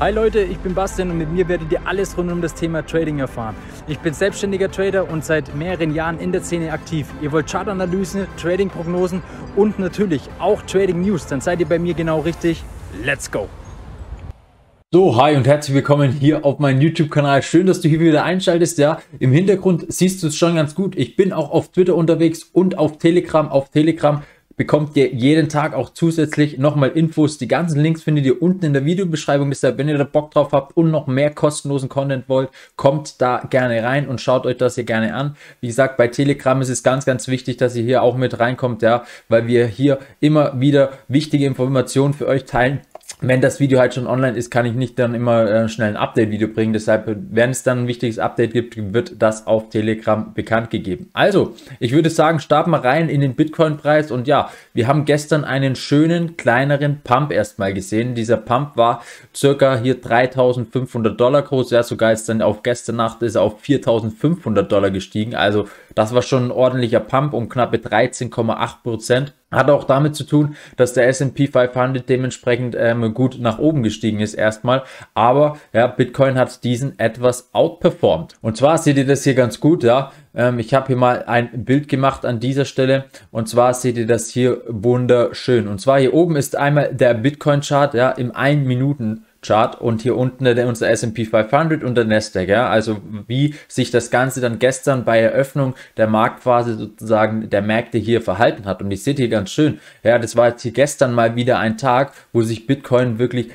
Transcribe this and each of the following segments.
Hi Leute, ich bin Bastian und mit mir werdet ihr alles rund um das Thema Trading erfahren. Ich bin selbstständiger Trader und seit mehreren Jahren in der Szene aktiv. Ihr wollt Chartanalysen, Tradingprognosen und natürlich auch Trading-News, dann seid ihr bei mir genau richtig. Let's go! So, hi und herzlich willkommen hier auf meinem YouTube-Kanal. Schön, dass du hier wieder einschaltest. Ja, im Hintergrund siehst du es schon ganz gut. Ich bin auch auf Twitter unterwegs und auf Telegram. Auf Telegram bekommt ihr jeden Tag auch zusätzlich nochmal Infos. Die ganzen Links findet ihr unten in der Videobeschreibung. Deshalb, wenn ihr da Bock drauf habt und noch mehr kostenlosen Content wollt, kommt da gerne rein und schaut euch das hier gerne an. Wie gesagt, bei Telegram ist es ganz, ganz wichtig, dass ihr hier auch mit reinkommt, ja, weil wir hier immer wieder wichtige Informationen für euch teilen, wenn das Video halt schon online ist, kann ich nicht dann immer äh, schnell ein Update-Video bringen. Deshalb, wenn es dann ein wichtiges Update gibt, wird das auf Telegram bekannt gegeben. Also, ich würde sagen, starten wir rein in den Bitcoin-Preis. Und ja, wir haben gestern einen schönen, kleineren Pump erstmal gesehen. Dieser Pump war circa hier 3500 Dollar groß. Ja, sogar ist dann auf gestern Nacht ist er auf 4500 Dollar gestiegen. Also, das war schon ein ordentlicher Pump um knappe 13,8 Prozent. Hat auch damit zu tun, dass der S&P 500 dementsprechend ähm, gut nach oben gestiegen ist erstmal. Aber ja, Bitcoin hat diesen etwas outperformed. Und zwar seht ihr das hier ganz gut, ja. Ähm, ich habe hier mal ein Bild gemacht an dieser Stelle. Und zwar seht ihr das hier wunderschön. Und zwar hier oben ist einmal der Bitcoin-Chart, ja, im 1 Minuten Chart und hier unten unser S&P 500 und der Nasdaq, ja, also wie sich das Ganze dann gestern bei Eröffnung der Marktphase sozusagen der Märkte hier verhalten hat und ich seht hier ganz schön, ja, das war jetzt hier gestern mal wieder ein Tag, wo sich Bitcoin wirklich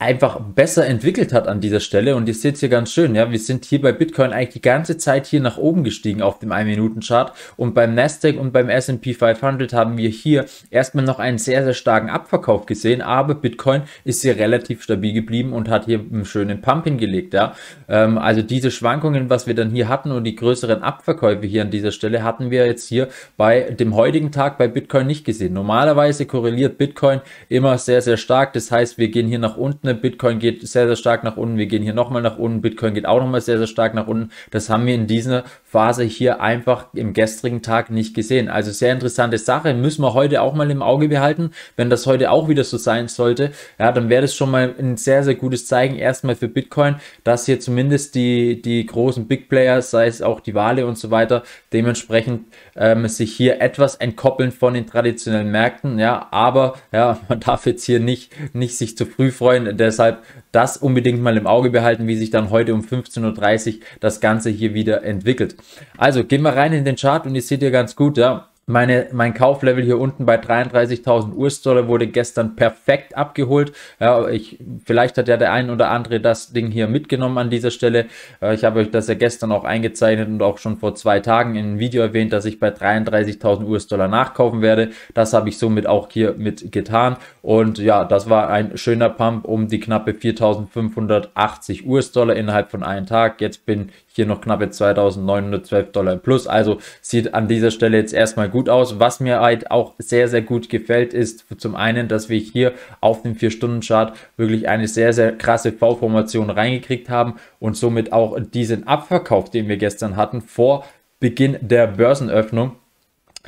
einfach besser entwickelt hat an dieser Stelle. Und ihr seht es hier ganz schön, ja, wir sind hier bei Bitcoin eigentlich die ganze Zeit hier nach oben gestiegen auf dem 1-Minuten-Chart. Und beim Nasdaq und beim S&P 500 haben wir hier erstmal noch einen sehr, sehr starken Abverkauf gesehen. Aber Bitcoin ist hier relativ stabil geblieben und hat hier einen schönen Pump hingelegt, ja. Ähm, also diese Schwankungen, was wir dann hier hatten und die größeren Abverkäufe hier an dieser Stelle hatten wir jetzt hier bei dem heutigen Tag bei Bitcoin nicht gesehen. Normalerweise korreliert Bitcoin immer sehr, sehr stark. Das heißt, wir gehen hier nach unten ne, Bitcoin geht sehr, sehr stark nach unten, wir gehen hier nochmal nach unten, Bitcoin geht auch nochmal sehr, sehr stark nach unten. Das haben wir in dieser Phase hier einfach im gestrigen Tag nicht gesehen. Also sehr interessante Sache, müssen wir heute auch mal im Auge behalten. Wenn das heute auch wieder so sein sollte, ja, dann wäre das schon mal ein sehr, sehr gutes Zeichen erstmal für Bitcoin, dass hier zumindest die, die großen Big Player, sei es auch die Wale und so weiter, dementsprechend ähm, sich hier etwas entkoppeln von den traditionellen Märkten. Ja, aber ja, man darf jetzt hier nicht, nicht sich zu früh freuen. Deshalb das unbedingt mal im Auge behalten, wie sich dann heute um 15.30 Uhr das Ganze hier wieder entwickelt. Also gehen wir rein in den Chart und ihr seht ihr ganz gut, ja. Meine, mein Kauflevel hier unten bei 33.000 US-Dollar wurde gestern perfekt abgeholt. Ja, ich, vielleicht hat ja der ein oder andere das Ding hier mitgenommen an dieser Stelle. Äh, ich habe euch das ja gestern auch eingezeichnet und auch schon vor zwei Tagen in einem Video erwähnt, dass ich bei 33.000 US-Dollar nachkaufen werde. Das habe ich somit auch hier mit getan und ja, das war ein schöner Pump um die knappe 4.580 US-Dollar innerhalb von einem Tag. Jetzt bin hier noch knappe 2.912 Dollar im Plus. Also sieht an dieser Stelle jetzt erstmal gut aus. Was mir halt auch sehr, sehr gut gefällt, ist zum einen, dass wir hier auf dem 4-Stunden-Chart wirklich eine sehr, sehr krasse V-Formation reingekriegt haben und somit auch diesen Abverkauf, den wir gestern hatten, vor Beginn der Börsenöffnung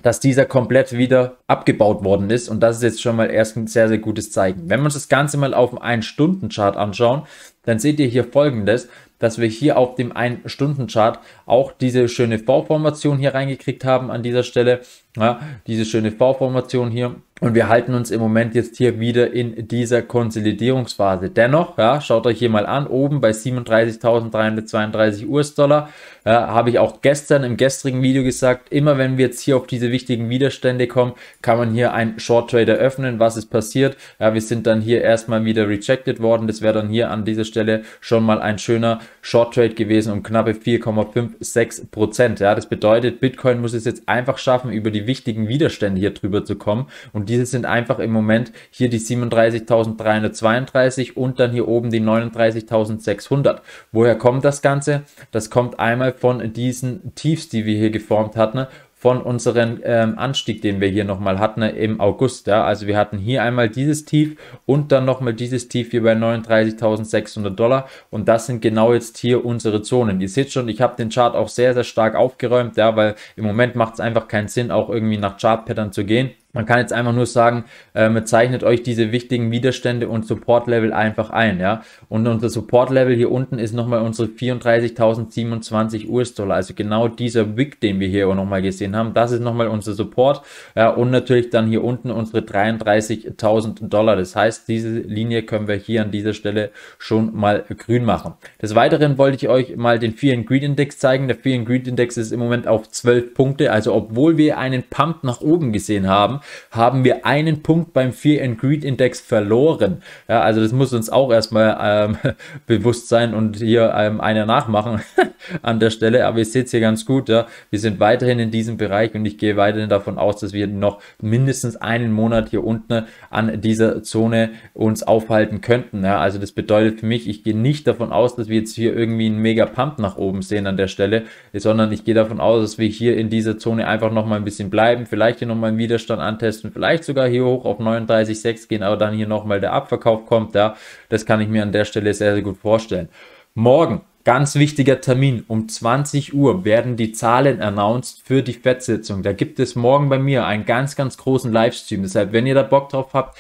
dass dieser komplett wieder abgebaut worden ist. Und das ist jetzt schon mal erst ein sehr, sehr gutes Zeichen. Wenn wir uns das Ganze mal auf dem 1-Stunden-Chart anschauen, dann seht ihr hier folgendes, dass wir hier auf dem 1-Stunden-Chart auch diese schöne V-Formation hier reingekriegt haben an dieser Stelle. Ja, diese schöne V-Formation hier. Und wir halten uns im Moment jetzt hier wieder in dieser Konsolidierungsphase. Dennoch, ja, schaut euch hier mal an, oben bei 37.332 US-Dollar, ja, habe ich auch gestern im gestrigen Video gesagt, immer wenn wir jetzt hier auf diese wichtigen Widerstände kommen, kann man hier einen Short Trade eröffnen. Was ist passiert? Ja, wir sind dann hier erstmal wieder rejected worden. Das wäre dann hier an dieser Stelle schon mal ein schöner Short Trade gewesen um knappe 4,56 Prozent. Ja, das bedeutet, Bitcoin muss es jetzt einfach schaffen, über die wichtigen Widerstände hier drüber zu kommen. Und diese sind einfach im Moment hier die 37.332 und dann hier oben die 39.600. Woher kommt das Ganze? Das kommt einmal von diesen Tiefs, die wir hier geformt hatten von unserem ähm, Anstieg, den wir hier nochmal hatten ne, im August. Ja? Also wir hatten hier einmal dieses Tief und dann nochmal dieses Tief hier bei 39.600 Dollar und das sind genau jetzt hier unsere Zonen. Ihr seht schon, ich habe den Chart auch sehr, sehr stark aufgeräumt, ja, weil im Moment macht es einfach keinen Sinn, auch irgendwie nach Chart-Pattern zu gehen. Man kann jetzt einfach nur sagen, ähm, zeichnet euch diese wichtigen Widerstände und Support-Level einfach ein, ja. Und unser Support-Level hier unten ist nochmal unsere 34.027 US-Dollar. Also genau dieser Wick, den wir hier auch nochmal gesehen haben, das ist nochmal unser Support. Ja, und natürlich dann hier unten unsere 33.000 Dollar. Das heißt, diese Linie können wir hier an dieser Stelle schon mal grün machen. Des Weiteren wollte ich euch mal den Fear and Greed Index zeigen. Der Fear and Greed Index ist im Moment auf 12 Punkte. Also obwohl wir einen Pump nach oben gesehen haben, haben wir einen Punkt beim Fear and Greed Index verloren. Ja, also das muss uns auch erstmal ähm, bewusst sein und hier ähm, einer nachmachen an der Stelle. Aber ihr seht es hier ganz gut. Ja. Wir sind weiterhin in diesem Bereich und ich gehe weiterhin davon aus, dass wir noch mindestens einen Monat hier unten an dieser Zone uns aufhalten könnten. Ja. Also das bedeutet für mich, ich gehe nicht davon aus, dass wir jetzt hier irgendwie einen mega Pump nach oben sehen an der Stelle, sondern ich gehe davon aus, dass wir hier in dieser Zone einfach noch mal ein bisschen bleiben, vielleicht hier noch mal einen Widerstand antesten, vielleicht sogar hier hoch auf 39,6 gehen, aber dann hier nochmal der Abverkauf kommt, ja, das kann ich mir an der Stelle sehr, sehr gut vorstellen. Morgen, ganz wichtiger Termin, um 20 Uhr werden die Zahlen announced für die FED-Sitzung. Da gibt es morgen bei mir einen ganz, ganz großen Livestream. Deshalb, wenn ihr da Bock drauf habt,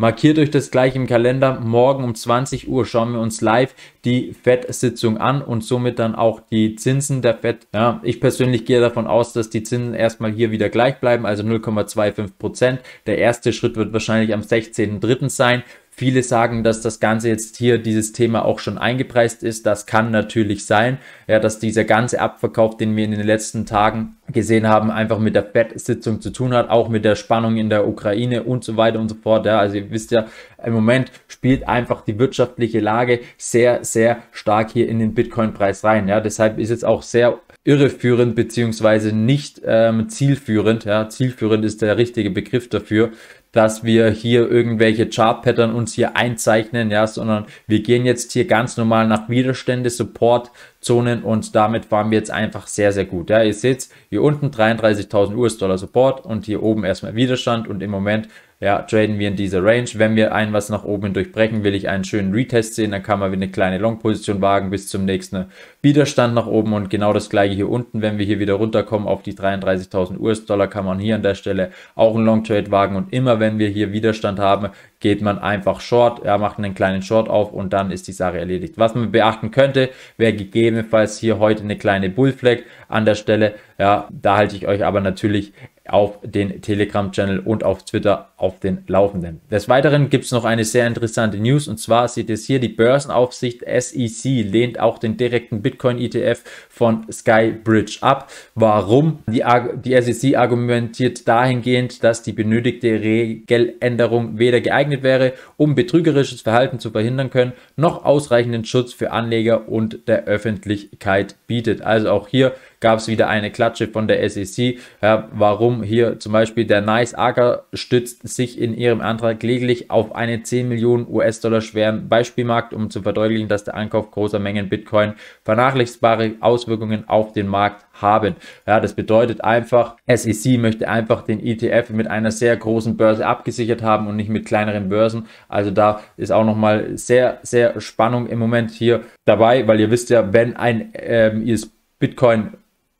Markiert euch das gleich im Kalender. Morgen um 20 Uhr schauen wir uns live die FED-Sitzung an und somit dann auch die Zinsen der FED. Ja, ich persönlich gehe davon aus, dass die Zinsen erstmal hier wieder gleich bleiben, also 0,25 Prozent. Der erste Schritt wird wahrscheinlich am 16.03. sein. Viele sagen, dass das Ganze jetzt hier dieses Thema auch schon eingepreist ist. Das kann natürlich sein, ja, dass dieser ganze Abverkauf, den wir in den letzten Tagen gesehen haben, einfach mit der Fed-Sitzung zu tun hat, auch mit der Spannung in der Ukraine und so weiter und so fort. Ja, also ihr wisst ja, im Moment spielt einfach die wirtschaftliche Lage sehr, sehr stark hier in den Bitcoin-Preis rein. Ja, deshalb ist jetzt auch sehr irreführend beziehungsweise nicht ähm, zielführend. Ja, zielführend ist der richtige Begriff dafür, dass wir hier irgendwelche Chart-Pattern uns hier einzeichnen, ja, sondern wir gehen jetzt hier ganz normal nach Widerstände, Support, Zonen und damit fahren wir jetzt einfach sehr, sehr gut. Ja, ihr seht hier unten 33.000 US-Dollar Support und hier oben erstmal Widerstand und im Moment ja, traden wir in dieser Range. Wenn wir ein was nach oben durchbrechen, will ich einen schönen Retest sehen, dann kann man wieder eine kleine Long-Position wagen bis zum nächsten Widerstand nach oben und genau das gleiche hier unten, wenn wir hier wieder runterkommen auf die 33.000 US-Dollar, kann man hier an der Stelle auch einen Long-Trade wagen und immer wenn wir hier Widerstand haben, geht man einfach Short, ja, macht einen kleinen Short auf und dann ist die Sache erledigt. Was man beachten könnte, wäre gegebenenfalls hier heute eine kleine Bullflag an der Stelle, ja, da halte ich euch aber natürlich auf den Telegram-Channel und auf Twitter auf den Laufenden. Des Weiteren gibt es noch eine sehr interessante News und zwar sieht es hier die Börsenaufsicht SEC lehnt auch den direkten Bitcoin-ETF von Skybridge ab. Warum? Die, die SEC argumentiert dahingehend, dass die benötigte Regeländerung weder geeignet wäre, um betrügerisches Verhalten zu verhindern können, noch ausreichenden Schutz für Anleger und der Öffentlichkeit bietet. Also auch hier gab es wieder eine Klatsche von der SEC. Ja, warum hier zum Beispiel der Nice Acker stützt sich in ihrem Antrag lediglich auf einen 10 Millionen US-Dollar schweren Beispielmarkt, um zu verdeutlichen, dass der Ankauf großer Mengen Bitcoin vernachlässigbare Auswirkungen auf den Markt haben. Ja, das bedeutet einfach, SEC möchte einfach den ETF mit einer sehr großen Börse abgesichert haben und nicht mit kleineren Börsen. Also da ist auch nochmal sehr, sehr Spannung im Moment hier dabei, weil ihr wisst ja, wenn ein ähm, Bitcoin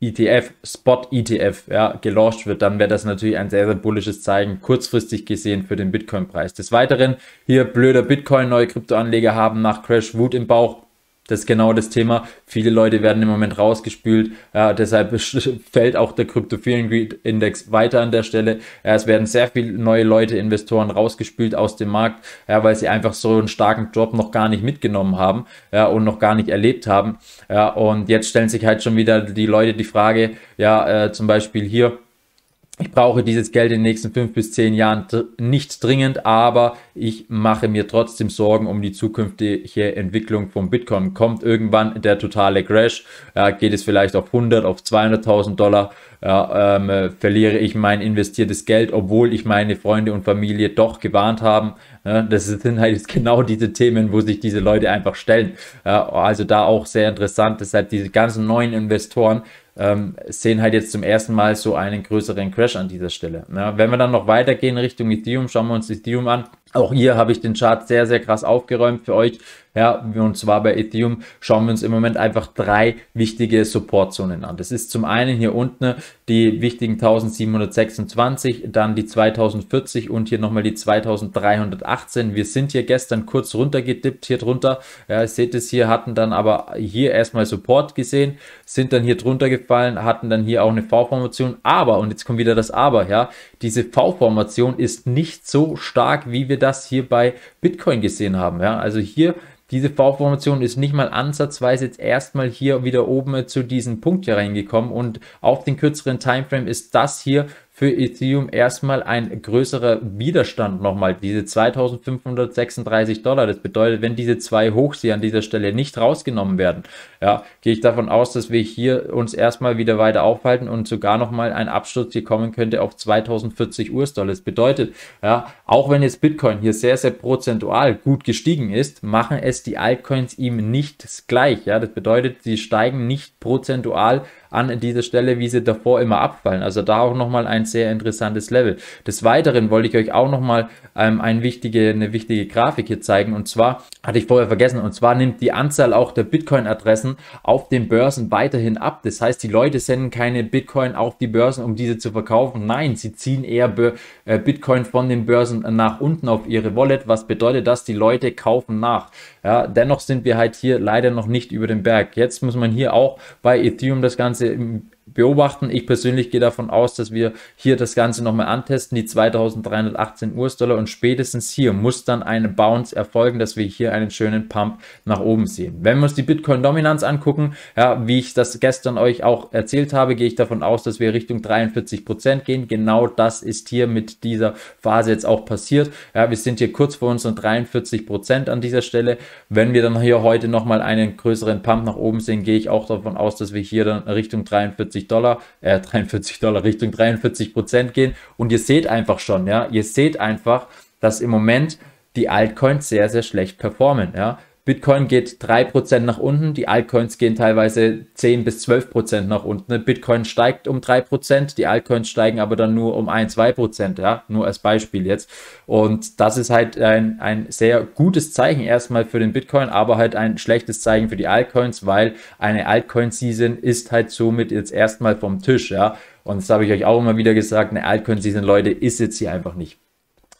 ETF, Spot ETF, ja, gelauncht wird, dann wäre das natürlich ein sehr, sehr bullisches Zeichen, kurzfristig gesehen für den Bitcoin-Preis. Des Weiteren, hier blöder Bitcoin, neue Kryptoanleger haben nach Crash Wut im Bauch das ist genau das Thema. Viele Leute werden im Moment rausgespült. Ja, deshalb fällt auch der Crypto Fear Greed Index weiter an der Stelle. Ja, es werden sehr viele neue Leute, Investoren rausgespült aus dem Markt, ja, weil sie einfach so einen starken Job noch gar nicht mitgenommen haben ja, und noch gar nicht erlebt haben. Ja, und jetzt stellen sich halt schon wieder die Leute die Frage, ja, äh, zum Beispiel hier, ich brauche dieses Geld in den nächsten fünf bis zehn Jahren nicht dringend, aber ich mache mir trotzdem Sorgen um die zukünftige Entwicklung von Bitcoin. Kommt irgendwann der totale Crash? Äh, geht es vielleicht auf 100, auf 200.000 Dollar? Ja, äh, verliere ich mein investiertes Geld, obwohl ich meine Freunde und Familie doch gewarnt haben. Ja, ne? das sind halt genau diese Themen, wo sich diese Leute einfach stellen. Ja, also da auch sehr interessant. Deshalb diese ganzen neuen Investoren ähm, sehen halt jetzt zum ersten Mal so einen größeren Crash an dieser Stelle. Ja, wenn wir dann noch weitergehen Richtung Ethereum, schauen wir uns Ethereum an. Auch hier habe ich den Chart sehr, sehr krass aufgeräumt für euch. Ja, und zwar bei Ethereum schauen wir uns im Moment einfach drei wichtige Supportzonen an. Das ist zum einen hier unten die wichtigen 1726, dann die 2040 und hier nochmal die 2318. Wir sind hier gestern kurz runtergedippt hier drunter. Ja, ihr seht es hier, hatten dann aber hier erstmal Support gesehen, sind dann hier drunter gefallen, hatten dann hier auch eine V-Formation. Aber, und jetzt kommt wieder das Aber, ja, diese V-Formation ist nicht so stark, wie wir das hier bei Bitcoin gesehen haben. Ja, also hier diese V-Formation ist nicht mal ansatzweise jetzt erstmal hier wieder oben zu diesem Punkt hier reingekommen und auf den kürzeren Timeframe ist das hier für Ethereum erstmal ein größerer Widerstand nochmal, diese 2536 Dollar. Das bedeutet, wenn diese zwei Hochseher an dieser Stelle nicht rausgenommen werden, ja, gehe ich davon aus, dass wir hier uns erstmal wieder weiter aufhalten und sogar nochmal ein Absturz hier kommen könnte auf 2040 US-Dollar. Das bedeutet, ja, auch wenn jetzt Bitcoin hier sehr, sehr prozentual gut gestiegen ist, machen es die Altcoins ihm nicht gleich. Ja, das bedeutet, sie steigen nicht prozentual an dieser Stelle, wie sie davor immer abfallen. Also da auch nochmal ein sehr interessantes Level. Des Weiteren wollte ich euch auch nochmal ähm, eine, wichtige, eine wichtige Grafik hier zeigen. Und zwar, hatte ich vorher vergessen, und zwar nimmt die Anzahl auch der Bitcoin-Adressen auf den Börsen weiterhin ab. Das heißt, die Leute senden keine Bitcoin auf die Börsen, um diese zu verkaufen. Nein, sie ziehen eher äh, Bitcoin von den Börsen nach unten auf ihre Wallet, was bedeutet, das? die Leute kaufen nach. Ja, dennoch sind wir halt hier leider noch nicht über den Berg. Jetzt muss man hier auch bei Ethereum das Ganze Ganze im beobachten. Ich persönlich gehe davon aus, dass wir hier das Ganze nochmal antesten, die 2318 US-Dollar und spätestens hier muss dann eine Bounce erfolgen, dass wir hier einen schönen Pump nach oben sehen. Wenn wir uns die Bitcoin-Dominanz angucken, ja, wie ich das gestern euch auch erzählt habe, gehe ich davon aus, dass wir Richtung 43% gehen. Genau das ist hier mit dieser Phase jetzt auch passiert. Ja, wir sind hier kurz vor unseren 43% an dieser Stelle. Wenn wir dann hier heute nochmal einen größeren Pump nach oben sehen, gehe ich auch davon aus, dass wir hier dann Richtung 43 43 Dollar, äh, 43 Dollar Richtung 43 Prozent gehen. Und ihr seht einfach schon, ja, ihr seht einfach, dass im Moment die Altcoins sehr, sehr schlecht performen, ja. Bitcoin geht 3% nach unten, die Altcoins gehen teilweise 10 bis 12% nach unten. Ne? Bitcoin steigt um 3%, die Altcoins steigen aber dann nur um 1, 2%, ja, nur als Beispiel jetzt. Und das ist halt ein, ein sehr gutes Zeichen erstmal für den Bitcoin, aber halt ein schlechtes Zeichen für die Altcoins, weil eine Altcoin-Season ist halt somit jetzt erstmal vom Tisch, ja. Und das habe ich euch auch immer wieder gesagt, eine Altcoin-Season, Leute, ist jetzt hier einfach nicht.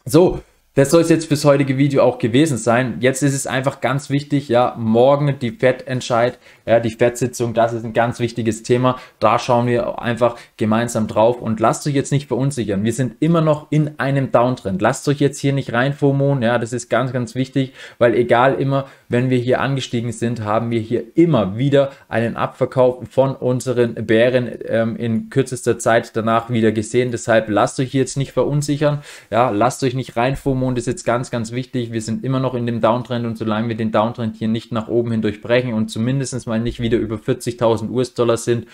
So, das soll es jetzt fürs heutige Video auch gewesen sein. Jetzt ist es einfach ganz wichtig, ja, morgen die Fettentscheid, ja, die Fettsitzung, das ist ein ganz wichtiges Thema. Da schauen wir einfach gemeinsam drauf und lasst euch jetzt nicht verunsichern. Wir sind immer noch in einem Downtrend. Lasst euch jetzt hier nicht reinfomonen, ja, das ist ganz, ganz wichtig, weil egal immer, wenn wir hier angestiegen sind, haben wir hier immer wieder einen Abverkauf von unseren Bären ähm, in kürzester Zeit danach wieder gesehen. Deshalb lasst euch jetzt nicht verunsichern, ja, lasst euch nicht reinfomonen Hormon ist jetzt ganz, ganz wichtig. Wir sind immer noch in dem Downtrend und solange wir den Downtrend hier nicht nach oben hin durchbrechen und zumindest mal nicht wieder über 40.000 US-Dollar sind,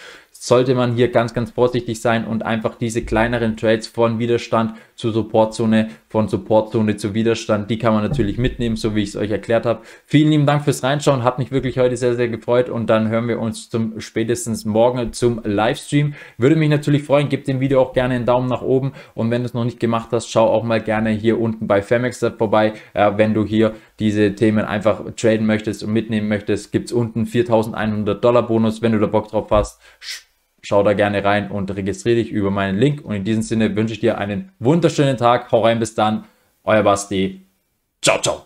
sollte man hier ganz, ganz vorsichtig sein und einfach diese kleineren Trades von Widerstand zu Supportzone, von Supportzone zu Widerstand, die kann man natürlich mitnehmen, so wie ich es euch erklärt habe. Vielen lieben Dank fürs Reinschauen, hat mich wirklich heute sehr, sehr gefreut und dann hören wir uns zum spätestens morgen zum Livestream. Würde mich natürlich freuen, gebt dem Video auch gerne einen Daumen nach oben und wenn du es noch nicht gemacht hast, schau auch mal gerne hier unten bei Femex vorbei, äh, wenn du hier diese Themen einfach traden möchtest und mitnehmen möchtest, gibt es unten 4100 Dollar Bonus, wenn du da Bock drauf hast Schau da gerne rein und registriere dich über meinen Link. Und in diesem Sinne wünsche ich dir einen wunderschönen Tag. Hau rein, bis dann. Euer Basti. Ciao, ciao.